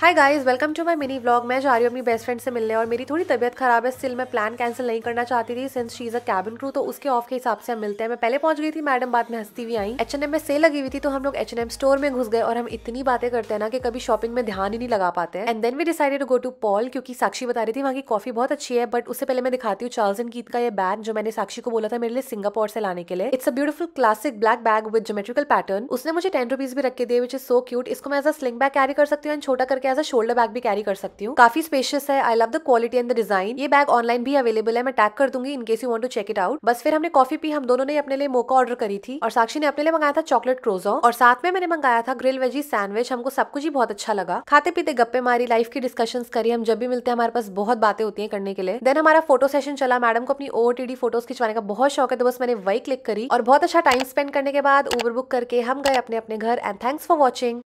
hi guys welcome to my mini vlog मैं जा रही हूँ अपनी बेस्ट फ्रेंड से मिलने और मेरी थोड़ी तबीयत खराब है स्टिल मैं प्लान कैंसिल नहीं करना चाहती थी since she is a cabin crew तो उसके ऑफ के हिसाब से हम मिलते हैं मैं पहले पहुंच गई थी मैडम बाद में हंसती हुई आई एच H&M एन एम में सेल लगी हुई थी तो हम लोग एच एन एम स्टोर में घुस गए और हम इतनी बातें करते हैं ना कि कभी शॉपिंग में ध्यान ही नहीं लगा पाते हैं and then we decided to go to Paul क्योंकि साक्षी बता रही थी वहाँ की कॉफी बहुत अच्छी है बट उससे पहले मैं दिखाती हूँ चार्ल्स एंड गीत का ये बैग जो मैंने साक्षी को बोला था मेरे लिए सिंगापुर से लाने के लिए it's a beautiful classic black bag with geometrical pattern उसने मुझे टेन रुपीज भी रख के दिए विच इज सो क्यूट इसको मैं as a sling bag carry कर सकती हूँ एंड छोटा करके करके एज अ शोल्डर बैग भी कैरी कर सकती हूँ काफी स्पेशियस है I love the quality and the design ये बैग ऑनलाइन भी अवेलेबल है मैं टैग कर दूंगी in case you want to check it out बस फिर हमने कॉफी पी हम दोनों ने अपने लिए मोका ऑर्डर करी थी और साक्षी ने अपने लिए मंगाया था चॉकलेट क्रोजो और साथ में मैंने मंगाया था ग्रिल वेजी सैंडविच हमको सब कुछ ही बहुत अच्छा लगा खाते पीते गप्पे मारी लाइफ की डिस्कशन करी हम जब भी मिलते हैं हमारे पास बहुत बातें होती है करने के लिए देन हमारा फोटो सेशन चला मैडम को अपनी ओ टीडी फोटोज खिंचवाने का बहुत शौक है तो बस मैंने वही क्लिक करी और बहुत अच्छा टाइम स्पेंड करने के बाद उबर बुक करके हम गए अपने अपने घर एंड थैंक्स फॉर वॉचिंग